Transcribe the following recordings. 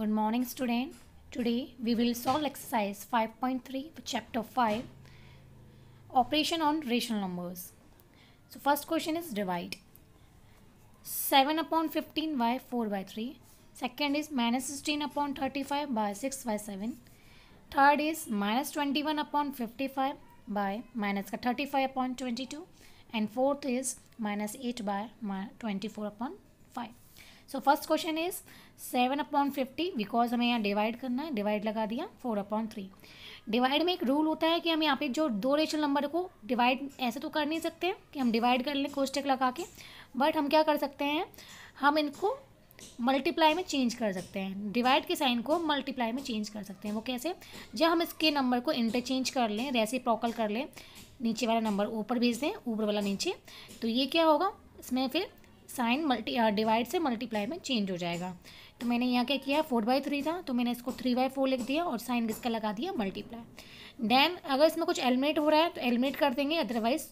Good morning student. Today we will solve exercise 5.3 for chapter 5 operation on rational numbers. So first question is divide 7 upon 15 by 4 by 3. Second is minus 16 upon 35 by 6 by 7. Third is minus 21 upon 55 by minus 35 upon 22 and fourth is minus 8 by 24 upon so first question is seven upon fifty because हमें यहाँ divide करना है divide लगा दिया four upon three divide में एक rule होता है कि हम यहाँ पे जो दो रेशनल नंबर को डिवाइड ऐसे तो कर नहीं सकते कि हम डिवाइड कर लें कोष्टक लगा के बट हम क्या कर सकते हैं हम इनको मल्टीप्लाई में चेंज कर सकते हैं डिवाइड के साइन को मल्टीप्लाई में चेंज कर सकते हैं वो कैसे जब हम इसके नंबर को इंटरचेंज कर लें रेसी प्रॉकल कर लें नीचे वाला नंबर ऊपर भेज दें ऊपर वाला नीचे तो ये क्या होगा इसमें फिर साइन मल्टी डिवाइड uh, से मल्टीप्लाई में चेंज हो जाएगा तो मैंने यहाँ क्या किया फोर बाई थ्री था तो मैंने इसको थ्री बाई फोर लिख दिया और साइन किसका लगा दिया मल्टीप्लाई देन अगर इसमें कुछ एलिमिनेट हो रहा है तो एलिमिनेट कर देंगे अदरवाइज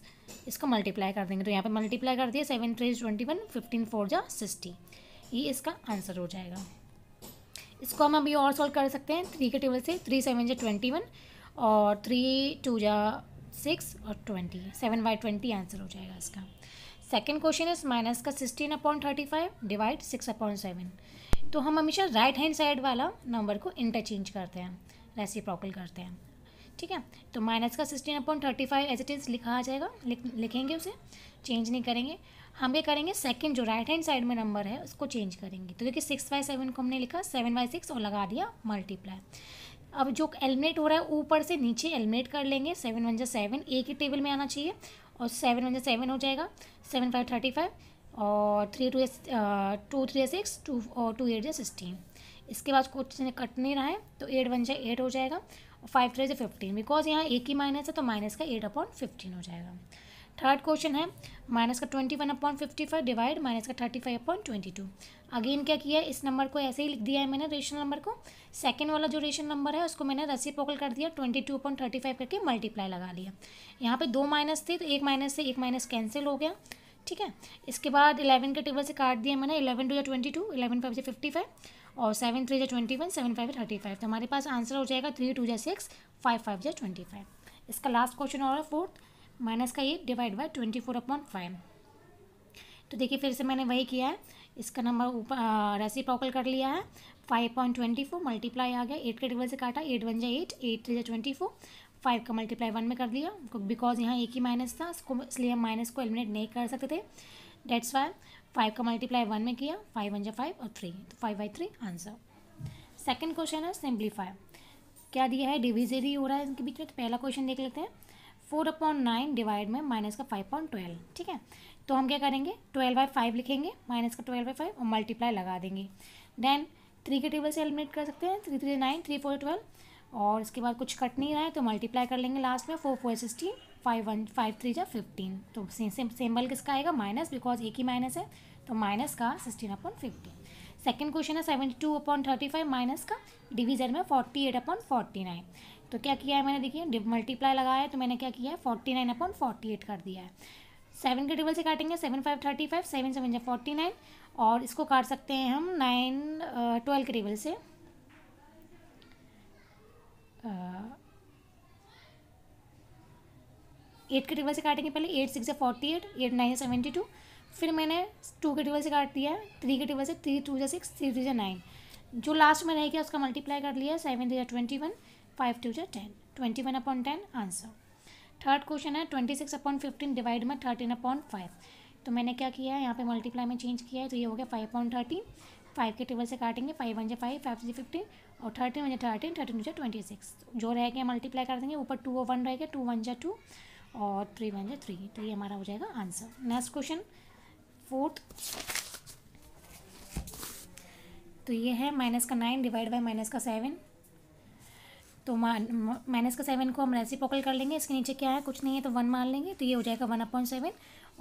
इसको मल्टीप्लाई कर देंगे तो यहाँ पर मल्टीप्लाई कर दिया seven three twenty one fifteen four जा सिक्सटी ये इसका आंसर हो जाएगा इसको हम अभी और सॉल्व कर सकते हैं थ्री के टेबल से थ्री सेवन जा ट्वेंटी वन और थ्री टू जा सिक्स और twenty seven by twenty answer हो जाएगा इसका सेकेंड क्वेश्चन इज माइनस का sixteen upon thirty five divide six upon seven तो हम हमेशा राइट हैंड साइड वाला नंबर को इंटरचेंज करते हैं रेसिप्रोकल करते हैं ठीक है तो माइनस का sixteen upon thirty five as it is लिखा जाएगा लिख लिखेंगे उसे चेंज नहीं करेंगे हम ये करेंगे सेकेंड जो राइट हैंड साइड में नंबर है उसको चेंज करेंगे तो देखिए सिक्स बाई सेवन को हमने लिखा सेवन बाई सिक्स और लगा दिया मल्टीप्लाई अब जो एलिमिनेट हो रहा है ऊपर से नीचे एलिमिनेट कर लेंगे सेवन वन जो सेवन ए के टेबल में आना चाहिए और सेवन वन सेवन हो जाएगा सेवन फाइव थर्टी फाइव और three two two three six two और टू एट जो सिक्सटीन इसके बाद कुछ चीजें कट नहीं रहा है तो एट वन जो एट हो जाएगा और फाइव थ्री जो फिफ्टीन बिकॉज यहाँ एक ही माइनस है तो माइनस का एट अपॉन फिफ्टीन हो जाएगा थर्ड क्वेश्चन है माइनस का twenty one upon fifty five divide minus का thirty five upon twenty two again क्या किया इस नंबर को ऐसे ही लिख दिया है मैंने रेशन नंबर को सेकेंड वाला जो रेशन नंबर है उसको मैंने रस्सी पोकल कर दिया twenty two upon thirty five करके मल्टीप्लाई लगा लिया यहाँ पे दो माइनस थे तो एक माइनस से एक माइनस कैंसिल हो गया ठीक है इसके बाद इलेवन के टेबल से काट दिया मैंने इलेवन टू या ट्वेंटी टू इलेवन फाइव से फिफ्टी फाइव और सेवन थ्री या twenty one seven five thirty five तो हमारे पास आंसर हो जाएगा थ्री टू या सिक्स फाइव फाइव या ट्वेंटी फाइव इसका लास्ट क्वेश्चन और फोर्थ माइनस का ये divide by twenty four upon five तो देखिए फिर से मैंने वही किया है इसका नंबर ऊपर रेसी पॉकल कर लिया है five point twenty four multiply आ गया एट के डिवल से काटा एट वन जाए एट एट थ्री जाए ट्वेंटी फोर फाइव का मल्टीप्लाई वन में कर दिया बिकॉज यहाँ एक ही माइनस था उसको इसलिए हम माइनस को एलिमिनेट नहीं कर सकते थे डेट्स वाई फाइव का मल्टीप्लाई वन में किया फाइव वन जा फाइव और थ्री तो five by three answer second question है सिम्प्लीफाई क्या दिया है डिविजरी हो रहा है इनके बीच में तो पहला क्वेश्चन देख लेते हैं फोर अपॉन नाइन डिवाइड में माइनस का फाइव पॉइंट ट्वेल्व ठीक है तो हम क्या करेंगे ट्वेल्व बाई फाइव लिखेंगे माइनस का ट्वेल्व बाई फाइव और मल्टीप्लाई लगा देंगे देन थ्री के टेबल से एलिमिनेट कर सकते हैं three three nine three four twelve और इसके बाद कुछ कट नहीं रहा है तो मल्टीप्लाई कर लेंगे लास्ट में four four sixteen five one five three या फिफ्टीन तो सिंबल किसका आएगा माइनस बिकॉज एक ही माइनस है तो माइनस का sixteen upon fifteen second question है seventy two upon thirty five minus का डिवीजन में forty eight upon forty nine तो क्या किया है मैंने देखिए मल्टीप्लाई लगाया है तो मैंने क्या किया है forty nine upon forty eight कर दिया है सेवन के टेबल से काटेंगे seven five thirty five seven seven जै फोर्टी नाइन और इसको काट सकते हैं हम नाइन ट्वेल्व के टेबल से एट के टेबल से काटेंगे पहले eight six forty eight eight nine seventy two फिर मैंने टू के टेबल से काट दिया थ्री के टेबल से थ्री टू जै सिक्स थ्री थ्री जो नाइन जो लास्ट में रह गया उसका मल्टीप्लाई कर लिया सेवन थ्री जै ट्वेंटी वन फाइव टू जो ten twenty one upon ten answer third question है twenty six upon fifteen divide में थर्टीन अपॉन फाइव तो मैंने क्या किया है यहाँ पे मल्टीप्लाई में चेंज किया है तो ये हो गया फाइव अपॉन थर्टीन फाइव के टेबल से काटेंगे फाइव वन जो फाइव फाइव जी फिफ्टीन और थर्टीन वन जो थर्टीन थर्टीन जो ट्वेंटी सिक्स जो रह गया मल्टीप्लाई कर देंगे ऊपर टू ओ वन रहेगा टू वन जो टू और थ्री वन जो थ्री तो ये हमारा हो जाएगा आंसर नेक्स्ट क्वेश्चन फोर्थ तो ये है माइनस का नाइन डिवाइड बाई माइनस का सेवन तो माइनस का सेवन को हम पोकल कर लेंगे इसके नीचे क्या है कुछ नहीं है तो वन मान लेंगे तो ये हो जाएगा वन अपॉइंट सेवन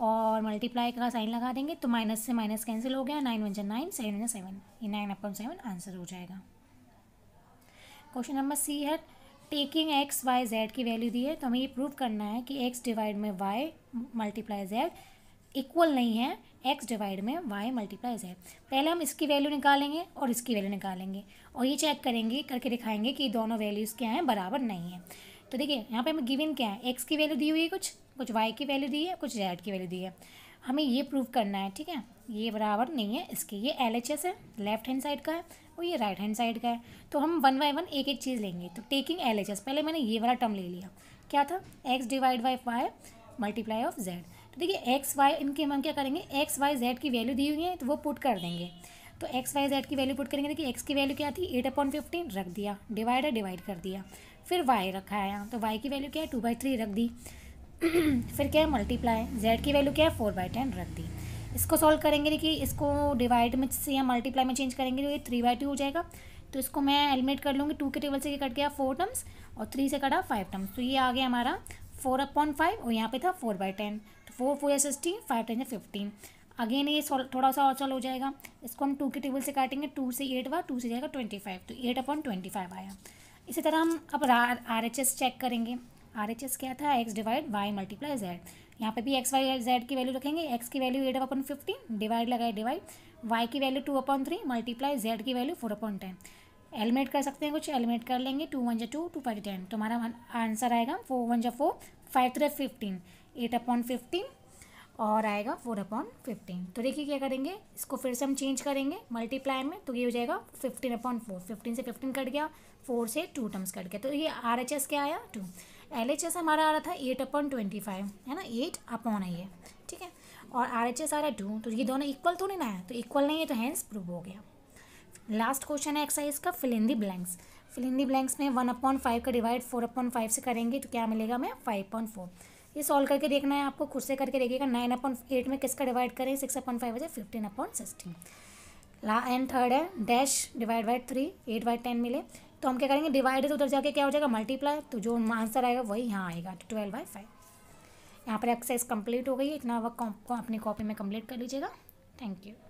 और मल्टीप्लाई का साइन लगा देंगे तो माइनस से माइनस कैंसिल हो गया नाइन वन जन नाइन सेवन वन सेवन ये नाइन अपॉइंट सेवन आंसर हो जाएगा क्वेश्चन नंबर सी है टेकिंग एक्स वाई जेड की वैल्यू दी है तो हमें ये प्रूव करना है कि एक्स डिवाइड में वाई मल्टीप्लाई जेड इक्वल नहीं है एक्स डिवाइड में वाई मल्टीप्लाई जेड पहले हम इसकी वैल्यू निकालेंगे और इसकी वैल्यू निकालेंगे और ये चेक करेंगे करके दिखाएंगे कि दोनों वैल्यूज़ क्या हैं बराबर नहीं है तो देखिए यहाँ पे हमें गिविन क्या है एक्स की वैल्यू दी हुई है कुछ कुछ वाई की वैल्यू दी है कुछ जेड की वैल्यू दी है हमें ये प्रूव करना है ठीक है ये बराबर नहीं है इसकी ये एल एच एस है लेफ्ट हैंड साइड का है और ये राइट हैंड साइड का है तो हम वन बाई वन एक एक चीज़ लेंगे तो टेकिंग एल एच एस पहले मैंने ये वाला टर्म ले लिया क्या था X divide by five multiply of Z देखिए एक्स वाई इनके हम क्या करेंगे एक्स वाई जेड की वैल्यू दी हुई है तो वो पुट कर देंगे तो एक्स वाई जेड की वैल्यू पुट करेंगे देखिए एक्स की वैल्यू क्या थी एट अपॉइंट फिफ्टीन रख दिया डिवाइड है डिवाइड कर दिया फिर वाई रखा है यहाँ तो वाई की वैल्यू क्या है टू बाई थ्री रख दी फिर क्या है मल्टीप्लाई जेड की वैल्यू क्या है फोर बाई टेन रख दी इसको सॉल्व करेंगे देखिए इसको डिवाइड में से या मल्टीप्लाई में चेंज करेंगे तो ये थ्री बाई टू हो जाएगा तो इसको मैं एलिमिनेट कर लूँगी टू के टेबल से कट गया फोर टर्म्स और थ्री से कटा फाइव टर्म्स तो ये आ गया हमारा फोर अपॉन फाइव और यहाँ पे था फोर बाई टेन तो फोर फोर या सिक्सटीन फाइव टेन या फिफ्टीन अगेन ये थोड़ा सा और चल हो जाएगा इसको हम टू के टेबल से काटेंगे टू से एट बार टू से जाएगा ट्वेंटी फाइव तो एट अपॉन ट्वेंटी फाइव आया इसी तरह हम अब आर एच एस चेक करेंगे आर एच एस क्या था X divide Y multiply Z यहाँ पे भी एक्स वाई जेड की वैल्यू रखेंगे एक्स की value eight upon fifteen divide लगाए डिवाइड वाई की value two upon three multiply Z की value four upon ten eliminate कर सकते हैं कुछ एलिमेट कर लेंगे टू वन जा टू टू फाइव टेन तो हमारा आंसर आएगा फोर वन जा four five three fifteen eight upon fifteen और आएगा फोर अपॉन फिफ्टीन तो देखिए क्या करेंगे इसको फिर से हम चेंज करेंगे मल्टीप्लाई में तो ये हो जाएगा फिफ्टीन अपॉन फोर फिफ्टीन से फिफ्टीन कट गया फोर से टू टर्म्स कट गया तो ये आर एच एस क्या आया टू एल एच एस हमारा आ रहा था एट अपॉन ट्वेंटी फाइव है ना एट अपॉन है ये ठीक है और आर एच एस आ रहा है टू तो ये दोनों इक्वल थोड़ी तो ना है तो इक्वल नहीं है तो हैंस प्रूव हो गया लास्ट क्वेश्चन है एक्सरसाइज का fill in the blanks fill in the blanks में वन अपॉइंट फाइव का डिवाइड फोर अपॉइंट फाइव से करेंगे तो क्या मिलेगा हमें फाइव पॉइंट फोर ये सॉल्व करके देखना है आपको खुद से करके देखिएगा नाइन अपॉइंट एट में किसका डिवाइड करें सिक्स अपॉइंट फाइव बजे फिफ्टीन अपॉइंट सिक्सटीन ला एंड थर्ड है dash divide by three eight by ten मिले तो हम क्या करेंगे डिवाइड है तो उधर जाके क्या हो जाएगा मल्टीप्लाई तो जो आंसर आएगा वही यहाँ आएगा तो ट्वेल्व बाई फाइव यहाँ पर एक्सरसाइज कंप्लीट हो गई है इतना वक्त अपनी कॉपी में कंप्लीट कर लीजिएगा थैंक यू